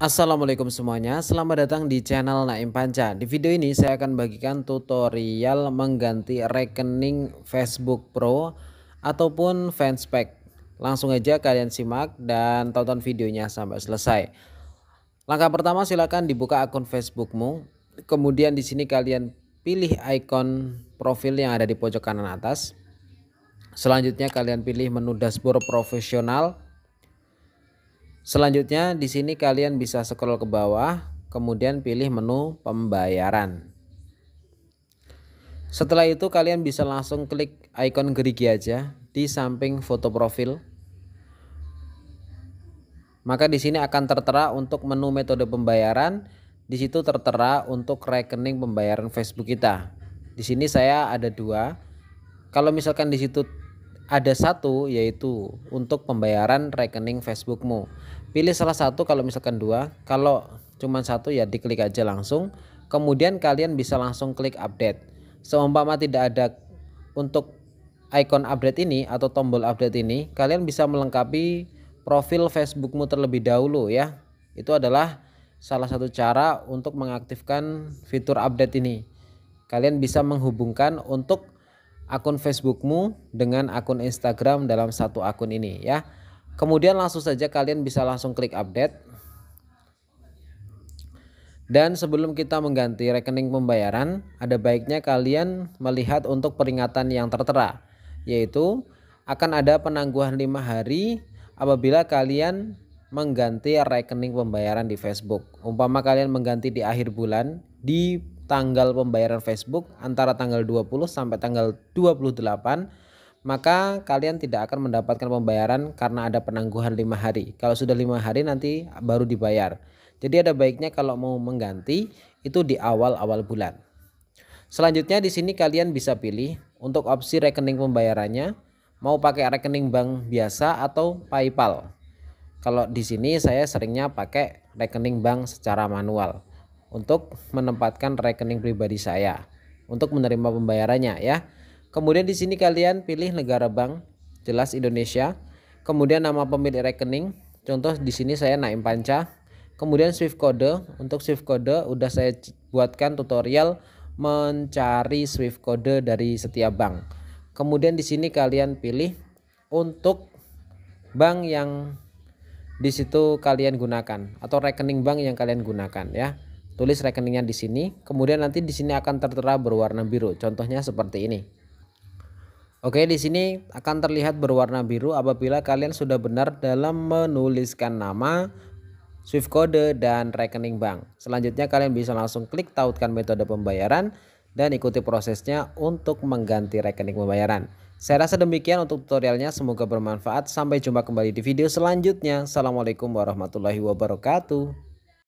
Assalamualaikum semuanya, selamat datang di channel Naim Panca Di video ini saya akan bagikan tutorial mengganti rekening Facebook Pro ataupun Fanspec Langsung aja kalian simak dan tonton videonya sampai selesai Langkah pertama silakan dibuka akun Facebookmu Kemudian di sini kalian pilih ikon profil yang ada di pojok kanan atas Selanjutnya kalian pilih menu dashboard profesional Selanjutnya di sini kalian bisa scroll ke bawah kemudian pilih menu pembayaran. Setelah itu kalian bisa langsung klik ikon gerigi aja di samping foto profil. Maka di sini akan tertera untuk menu metode pembayaran, di situ tertera untuk rekening pembayaran Facebook kita. Di sini saya ada dua. Kalau misalkan di situ ada satu yaitu untuk pembayaran rekening Facebookmu. Pilih salah satu kalau misalkan dua, kalau cuma satu ya diklik aja langsung. Kemudian kalian bisa langsung klik update. Seumpama tidak ada untuk icon update ini atau tombol update ini, kalian bisa melengkapi profil Facebookmu terlebih dahulu ya. Itu adalah salah satu cara untuk mengaktifkan fitur update ini. Kalian bisa menghubungkan untuk akun Facebookmu dengan akun Instagram dalam satu akun ini ya. Kemudian langsung saja kalian bisa langsung klik update. Dan sebelum kita mengganti rekening pembayaran, ada baiknya kalian melihat untuk peringatan yang tertera, yaitu akan ada penangguhan lima hari apabila kalian mengganti rekening pembayaran di Facebook. Umpama kalian mengganti di akhir bulan, di tanggal pembayaran Facebook antara tanggal 20 sampai tanggal 28 maka kalian tidak akan mendapatkan pembayaran karena ada penangguhan lima hari. Kalau sudah lima hari nanti baru dibayar. Jadi ada baiknya kalau mau mengganti itu di awal-awal bulan. Selanjutnya di sini kalian bisa pilih untuk opsi rekening pembayarannya mau pakai rekening bank biasa atau PayPal. Kalau di sini saya seringnya pakai rekening bank secara manual untuk menempatkan rekening pribadi saya untuk menerima pembayarannya ya. Kemudian di sini kalian pilih negara bank, jelas Indonesia. Kemudian nama pemilik rekening, contoh di sini saya Naim Panca. Kemudian Swift kode untuk Swift kode udah saya buatkan tutorial mencari Swift kode dari setiap bank. Kemudian di sini kalian pilih untuk bank yang di situ kalian gunakan atau rekening bank yang kalian gunakan ya. Tulis rekeningnya di sini, kemudian nanti di sini akan tertera berwarna biru. Contohnya seperti ini. Oke, di sini akan terlihat berwarna biru apabila kalian sudah benar dalam menuliskan nama, SWIFT code, dan rekening bank. Selanjutnya kalian bisa langsung klik tautkan metode pembayaran dan ikuti prosesnya untuk mengganti rekening pembayaran. Saya rasa demikian untuk tutorialnya, semoga bermanfaat. Sampai jumpa kembali di video selanjutnya. Assalamualaikum warahmatullahi wabarakatuh.